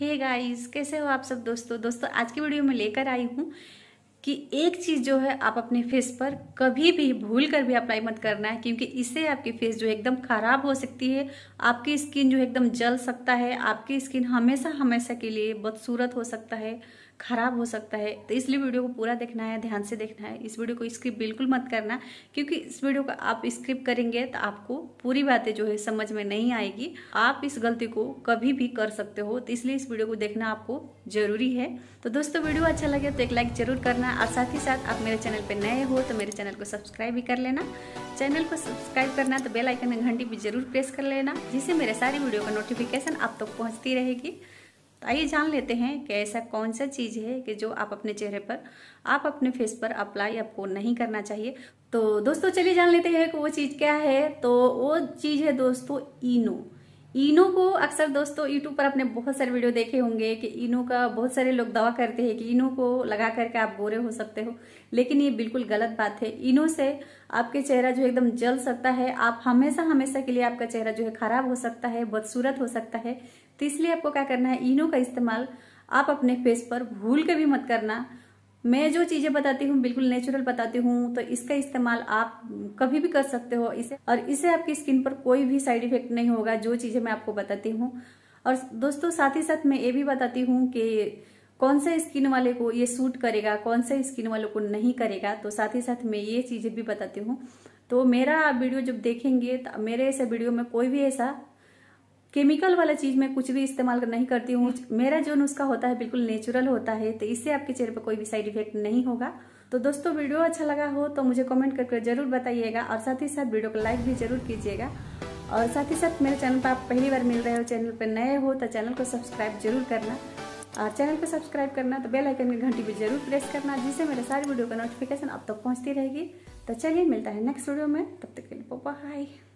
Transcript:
हे hey guys कैसे हो आप सब दोस्तों दोस्तों आज की वीडियो में लेकर आई हूँ कि एक चीज़ जो है आप अपने फेस पर कभी भी भूल कर भी अप्लाई मत करना है क्योंकि इससे आपकी फेस जो एकदम ख़राब हो सकती है आपकी स्किन जो एकदम जल सकता है आपकी स्किन हमेशा हमेशा के लिए बदसूरत हो सकता है ख़राब हो सकता है तो इसलिए वीडियो को पूरा देखना है ध्यान से देखना है इस वीडियो को स्किप बिल्कुल मत करना क्योंकि इस वीडियो को आप स्किप करेंगे तो आपको पूरी बातें जो है समझ में नहीं आएगी आप इस गलती को कभी भी कर सकते हो तो इसलिए इस वीडियो को देखना आपको ज़रूरी है तो दोस्तों वीडियो अच्छा लगे तो एक लाइक ज़रूर करना और साथ ही साथ आप मेरे चैनल पर नए हो तो मेरे चैनल को सब्सक्राइब भी कर लेना चैनल को सब्सक्राइब करना तो बेल आइकन घंटी भी जरूर प्रेस कर लेना जिससे मेरे सारी वीडियो का नोटिफिकेशन आप तक तो पहुँचती रहेगी तो आइए जान लेते हैं कि ऐसा कौन सा चीज़ है कि जो आप अपने चेहरे पर आप अपने फेस पर अप्लाई आपको नहीं करना चाहिए तो दोस्तों चलिए जान लेते हैं कि वो चीज़ क्या है तो वो चीज़ है दोस्तों इनो इनो को अक्सर दोस्तों यूट्यूब पर अपने बहुत सारे वीडियो देखे होंगे कि इनो का बहुत सारे लोग दवा करते हैं कि इनो को लगा करके आप गोरे हो सकते हो लेकिन ये बिल्कुल गलत बात है इनो से आपके चेहरा जो एकदम जल सकता है आप हमेशा हमेशा के लिए आपका चेहरा जो है खराब हो सकता है बदसूरत हो सकता है तो इसलिए आपको क्या करना है इनो का इस्तेमाल आप अपने फेस पर भूल के भी मत करना मैं जो चीजें बताती हूँ बिल्कुल नेचुरल बताती हूँ तो इसका इस्तेमाल आप कभी भी कर सकते हो इसे और इसे आपकी स्किन पर कोई भी साइड इफेक्ट नहीं होगा जो चीजें मैं आपको बताती हूँ और दोस्तों साथ ही साथ मैं ये भी बताती हूँ कि कौन सा स्किन वाले को ये सूट करेगा कौन सा स्किन वाले को नहीं करेगा तो साथ ही साथ मैं ये चीजें भी बताती हूँ तो मेरा वीडियो जब देखेंगे तो मेरे ऐसे वीडियो में कोई भी ऐसा केमिकल वाला चीज मैं कुछ भी इस्तेमाल नहीं करती हूँ मेरा जो नुस्खा होता है बिल्कुल नेचुरल होता है तो इससे आपके चेहरे पर कोई भी साइड इफेक्ट नहीं होगा तो दोस्तों वीडियो अच्छा लगा हो तो मुझे कमेंट करके जरूर बताइएगा और साथ ही साथ वीडियो को लाइक भी जरूर कीजिएगा और साथ ही साथ मेरे चैनल पर आप पहली बार मिल रहे हो चैनल पर नए हो तो चैनल को सब्सक्राइब जरूर करना और चैनल को सब्सक्राइब करना तो बेल आइकन की घंटी भी जरूर प्रेस करना जिससे मेरे सारी वीडियो का नोटिफिकेशन अब तक पहुँचती रहेगी तो चलिए मिलता है नेक्स्ट वीडियो में तब तक के लिए हाई